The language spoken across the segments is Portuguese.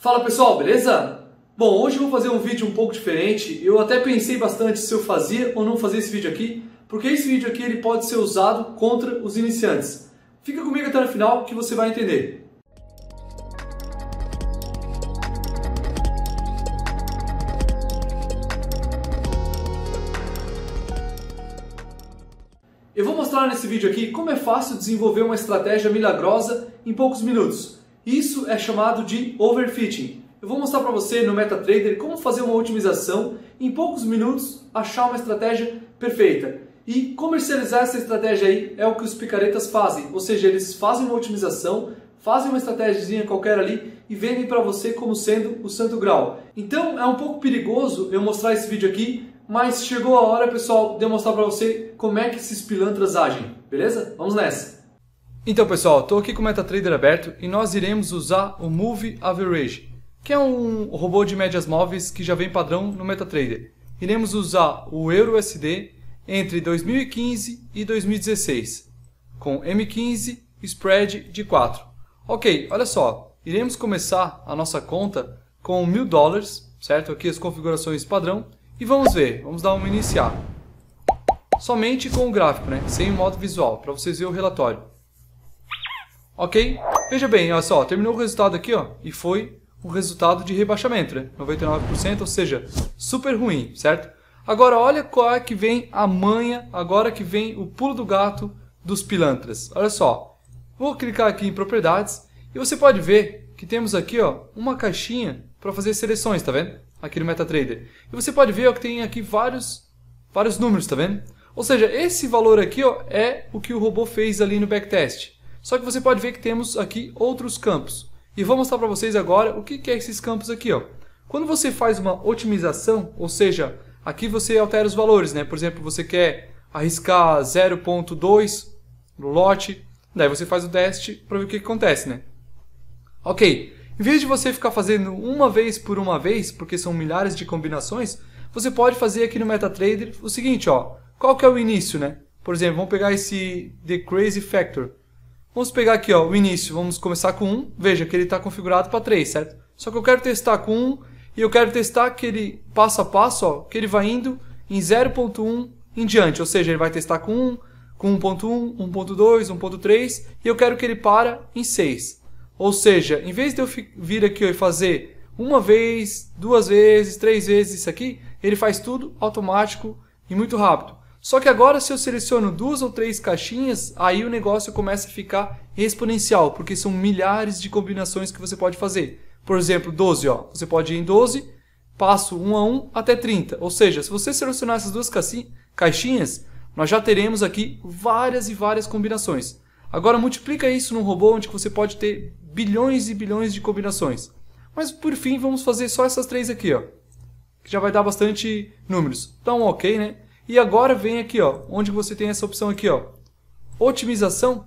Fala pessoal, beleza? Bom, hoje eu vou fazer um vídeo um pouco diferente. Eu até pensei bastante se eu fazia ou não fazia esse vídeo aqui, porque esse vídeo aqui ele pode ser usado contra os iniciantes. Fica comigo até o final que você vai entender. Eu vou mostrar nesse vídeo aqui como é fácil desenvolver uma estratégia milagrosa em poucos minutos. Isso é chamado de overfitting. Eu vou mostrar para você no MetaTrader como fazer uma otimização em poucos minutos, achar uma estratégia perfeita. E comercializar essa estratégia aí é o que os picaretas fazem, ou seja, eles fazem uma otimização, fazem uma estratégia qualquer ali e vendem para você como sendo o santo grau. Então é um pouco perigoso eu mostrar esse vídeo aqui, mas chegou a hora, pessoal, de eu mostrar para você como é que esses pilantras agem, beleza? Vamos nessa! Então pessoal, estou aqui com o MetaTrader aberto e nós iremos usar o Move Average, que é um robô de médias móveis que já vem padrão no MetaTrader. Iremos usar o EURUSD entre 2015 e 2016, com M15 spread de 4. Ok, olha só, iremos começar a nossa conta com mil dólares, certo? Aqui as configurações padrão e vamos ver, vamos dar um iniciar. Somente com o gráfico, né? sem o modo visual, para vocês verem o relatório. Ok? Veja bem, olha só, terminou o resultado aqui, ó, e foi o resultado de rebaixamento, né? 99%, ou seja, super ruim, certo? Agora olha qual é que vem a manha, agora que vem o pulo do gato dos pilantras. Olha só, vou clicar aqui em propriedades e você pode ver que temos aqui ó, uma caixinha para fazer seleções, tá vendo? Aqui no MetaTrader. E você pode ver ó, que tem aqui vários, vários números, tá vendo? Ou seja, esse valor aqui ó, é o que o robô fez ali no backtest. Só que você pode ver que temos aqui outros campos. E vou mostrar para vocês agora o que é esses campos aqui. Ó. Quando você faz uma otimização, ou seja, aqui você altera os valores. Né? Por exemplo, você quer arriscar 0.2 no lote, daí você faz o teste para ver o que, acontece. Né? Ok, em vez de você ficar fazendo uma vez por uma vez, porque são milhares de combinações, você pode fazer aqui no MetaTrader o seguinte, ó, qual que é o início, né? Por exemplo, vamos pegar esse The Crazy Factor. Vamos pegar aqui ó, o início, vamos começar com 1. Veja que ele está configurado para 3, certo? Só que eu quero testar com 1 e eu quero testar que ele, passo a passo, ó, que ele vai indo em 0.1 em diante. Ou seja, ele vai testar com 1, com 1.1, 1.2, 1.3 e eu quero que ele para em 6. Ou seja, em vez de eu vir aqui ó, e fazer uma vez, duas vezes, três vezes isso aqui, ele faz tudo automático e muito rápido. Só que agora se eu seleciono duas ou três caixinhas, aí o negócio começa a ficar exponencial, porque são milhares de combinações que você pode fazer. Por exemplo, 12, ó, você pode ir em 12, passo 1 a 1 até 30. Ou seja, se você selecionar essas duas caixinhas, nós já teremos aqui várias e várias combinações. Agora multiplica isso num robô onde você pode ter bilhões e bilhões de combinações. Mas por fim, vamos fazer só essas três aqui, ó. Que já vai dar bastante números. Dá então, um ok, né? E agora vem aqui, ó, onde você tem essa opção aqui, ó, otimização.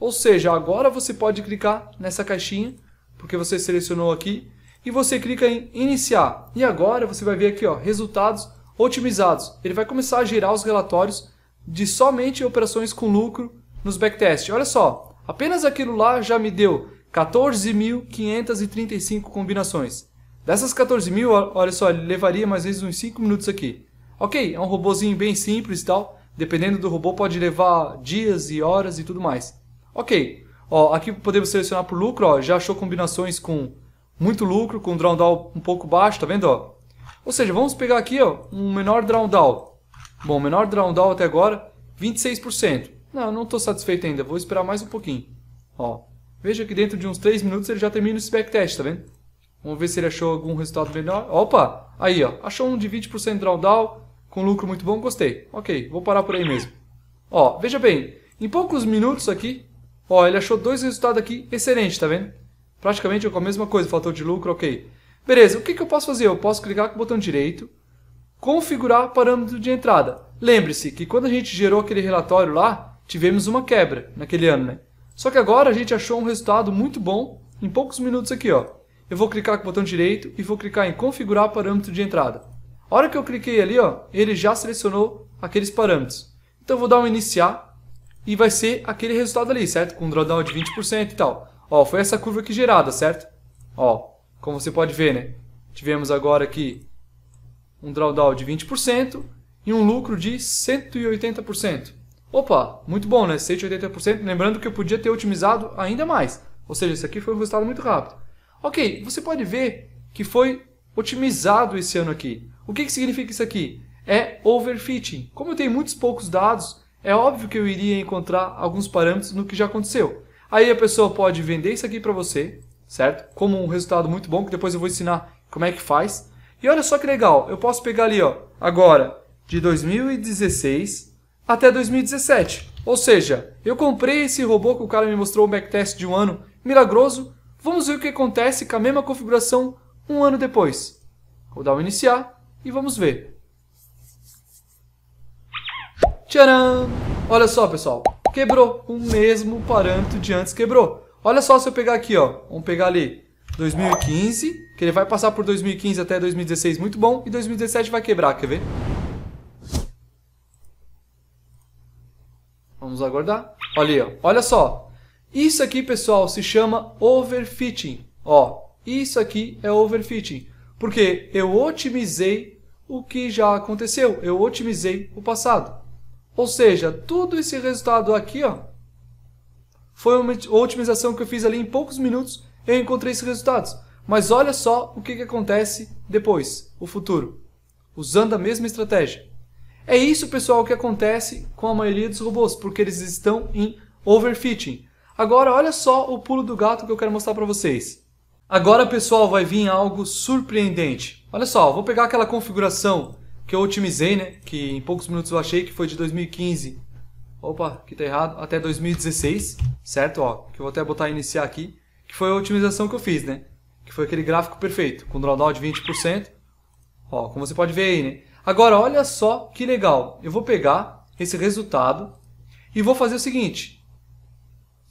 Ou seja, agora você pode clicar nessa caixinha, porque você selecionou aqui, e você clica em iniciar. E agora você vai ver aqui, ó, resultados otimizados. Ele vai começar a gerar os relatórios de somente operações com lucro nos backtests. Olha só, apenas aquilo lá já me deu 14.535 combinações. Dessas 14 mil, olha só, levaria mais ou menos uns 5 minutos aqui. Ok, é um robozinho bem simples e tal. Dependendo do robô, pode levar dias e horas e tudo mais. Ok, ó, aqui podemos selecionar por lucro. Ó, já achou combinações com muito lucro, com drawdown um pouco baixo, tá vendo? Ó? Ou seja, vamos pegar aqui ó, um menor drawdown. Bom, menor drawdown até agora, 26%. Não, não estou satisfeito ainda, vou esperar mais um pouquinho. Ó, veja que dentro de uns 3 minutos ele já termina esse backtest, tá vendo? Vamos ver se ele achou algum resultado melhor. Opa, aí ó, achou um de 20% drawdown, com lucro muito bom, gostei. Ok, vou parar por aí mesmo. Ó, veja bem, em poucos minutos aqui, ó, ele achou dois resultados aqui excelentes tá vendo? Praticamente com a mesma coisa, fator de lucro, ok. Beleza, o que, que eu posso fazer? Eu posso clicar com o botão direito, configurar parâmetro de entrada. Lembre-se que quando a gente gerou aquele relatório lá, tivemos uma quebra naquele ano, né? Só que agora a gente achou um resultado muito bom em poucos minutos aqui, ó. Eu vou clicar com o botão direito e vou clicar em configurar parâmetro de entrada. A hora que eu cliquei ali, ó, ele já selecionou aqueles parâmetros. Então eu vou dar um iniciar e vai ser aquele resultado ali, certo? Com um drawdown de 20% e tal. Ó, foi essa curva aqui gerada, certo? Ó, como você pode ver, né? Tivemos agora aqui um drawdown de 20% e um lucro de 180%. Opa, muito bom, né? 180%, lembrando que eu podia ter otimizado ainda mais. Ou seja, isso aqui foi um resultado muito rápido. Ok, você pode ver que foi otimizado esse ano aqui. O que, que significa isso aqui? É overfitting. Como eu tenho muitos poucos dados, é óbvio que eu iria encontrar alguns parâmetros no que já aconteceu. Aí a pessoa pode vender isso aqui para você, certo? Como um resultado muito bom, que depois eu vou ensinar como é que faz. E olha só que legal, eu posso pegar ali, ó, agora, de 2016 até 2017. Ou seja, eu comprei esse robô que o cara me mostrou o backtest de um ano, milagroso. Vamos ver o que acontece com a mesma configuração um ano depois. Vou dar o um iniciar e vamos ver. Tcharam! Olha só, pessoal. Quebrou. O mesmo parâmetro de antes quebrou. Olha só se eu pegar aqui, ó. Vamos pegar ali 2015, que ele vai passar por 2015 até 2016, muito bom. E 2017 vai quebrar, quer ver? Vamos aguardar. Olha aí, ó. Olha só. Isso aqui, pessoal, se chama overfitting. Ó, isso aqui é overfitting. Porque eu otimizei o que já aconteceu, eu otimizei o passado. Ou seja, todo esse resultado aqui ó, foi uma otimização que eu fiz ali em poucos minutos eu encontrei esses resultados. Mas olha só o que, que acontece depois, o futuro, usando a mesma estratégia. É isso, pessoal, que acontece com a maioria dos robôs, porque eles estão em overfitting. Agora, olha só o pulo do gato que eu quero mostrar para vocês. Agora, pessoal, vai vir algo surpreendente. Olha só, vou pegar aquela configuração que eu otimizei, né? Que em poucos minutos eu achei que foi de 2015. Opa, que tá errado. Até 2016, certo? Ó, que eu vou até botar iniciar aqui. Que foi a otimização que eu fiz, né? Que foi aquele gráfico perfeito, com drawdown de 20%. Ó, como você pode ver aí, né? Agora, olha só que legal. Eu vou pegar esse resultado e vou fazer o seguinte.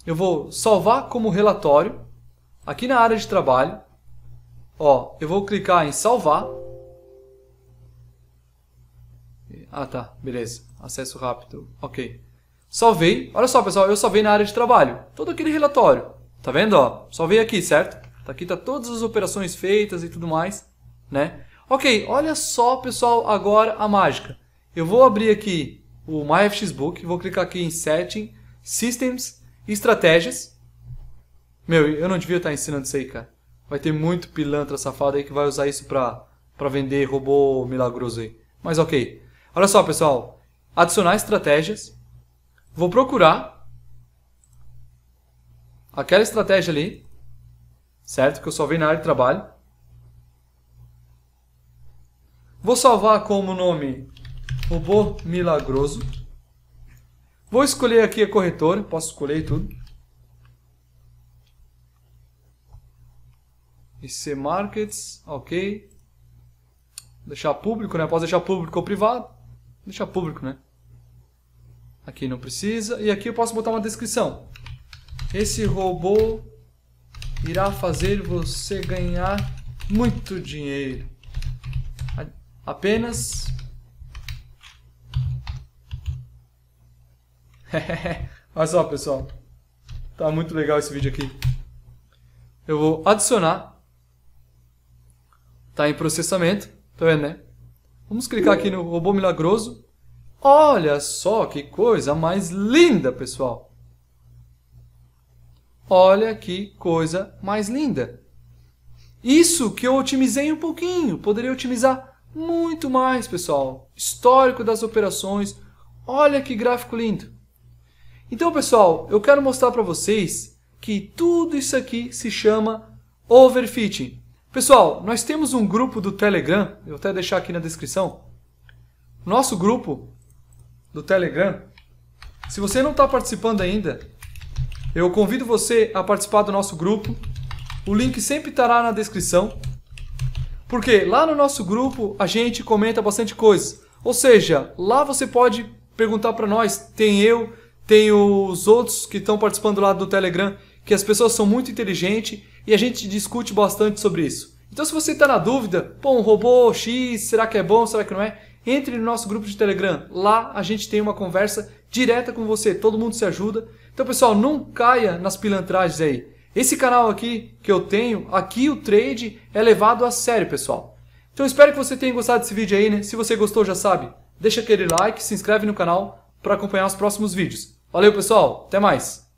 Eu vou salvar como relatório aqui na área de trabalho, ó, eu vou clicar em salvar. Ah, tá, beleza. Acesso rápido. Ok. Salvei. Olha só, pessoal, eu salvei na área de trabalho. Todo aquele relatório. Tá vendo, ó? Salvei aqui, certo? Tá aqui tá todas as operações feitas e tudo mais, né? Ok, olha só, pessoal, agora a mágica. Eu vou abrir aqui o MyFXBook, vou clicar aqui em Setting, Systems, Estratégias. Meu, eu não devia estar ensinando isso aí, cara. Vai ter muito pilantra safado aí que vai usar isso pra, pra vender robô milagroso aí. Mas ok. Olha só, pessoal. Adicionar estratégias. Vou procurar aquela estratégia ali, certo? Que eu salvei na área de trabalho. Vou salvar como nome robô milagroso. Vou escolher aqui a corretora, posso escolher tudo. IC Markets, ok. Deixar público, né? Posso deixar público ou privado. Deixar público, né? Aqui não precisa. E aqui eu posso botar uma descrição. Esse robô irá fazer você ganhar muito dinheiro. Apenas... Olha só, pessoal. Tá muito legal esse vídeo aqui. Eu vou adicionar Está em processamento. Tá vendo, né? Vamos clicar aqui no robô milagroso. Olha só que coisa mais linda, pessoal. Olha que coisa mais linda. Isso que eu otimizei um pouquinho. Poderia otimizar muito mais, pessoal. Histórico das operações. Olha que gráfico lindo. Então, pessoal, eu quero mostrar para vocês que tudo isso aqui se chama overfitting. Pessoal, nós temos um grupo do Telegram, eu vou até deixar aqui na descrição. Nosso grupo do Telegram. Se você não está participando ainda, eu convido você a participar do nosso grupo. O link sempre estará na descrição. Porque lá no nosso grupo a gente comenta bastante coisa. Ou seja, lá você pode perguntar para nós, tem eu, tem os outros que estão participando lá do Telegram que as pessoas são muito inteligentes e a gente discute bastante sobre isso. Então, se você está na dúvida, pô, um robô X, será que é bom, será que não é? Entre no nosso grupo de Telegram. Lá a gente tem uma conversa direta com você, todo mundo se ajuda. Então, pessoal, não caia nas pilantragens aí. Esse canal aqui que eu tenho, aqui o trade é levado a sério, pessoal. Então, espero que você tenha gostado desse vídeo aí, né? Se você gostou, já sabe, deixa aquele like, se inscreve no canal para acompanhar os próximos vídeos. Valeu, pessoal, até mais!